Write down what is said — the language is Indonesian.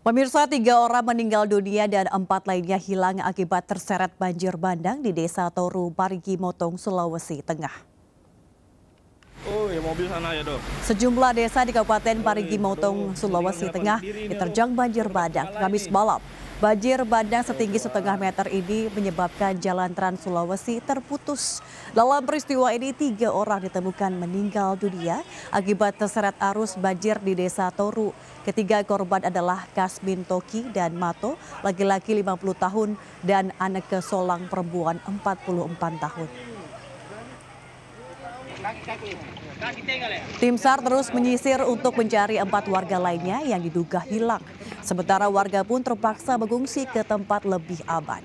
Pemirsa tiga orang meninggal dunia dan empat lainnya hilang akibat terseret banjir bandang di desa Toru Parigi Motong, Sulawesi Tengah. Oh, ya mobil sana ya, Dok. Sejumlah desa di Kabupaten oh, Parigi Motong, Sulawesi Tengah diterjang banjir badak Kamis malam. Banjir bandang setinggi setengah meter ini menyebabkan jalan Trans Sulawesi terputus. Dalam peristiwa ini, tiga orang ditemukan meninggal dunia akibat terseret arus banjir di desa Toru. Ketiga korban adalah Kasmin Toki dan Mato, laki-laki 50 tahun, dan Aneke Solang perempuan 44 tahun. Tim SAR terus menyisir untuk mencari empat warga lainnya yang diduga hilang. Sementara warga pun terpaksa mengungsi ke tempat lebih aman.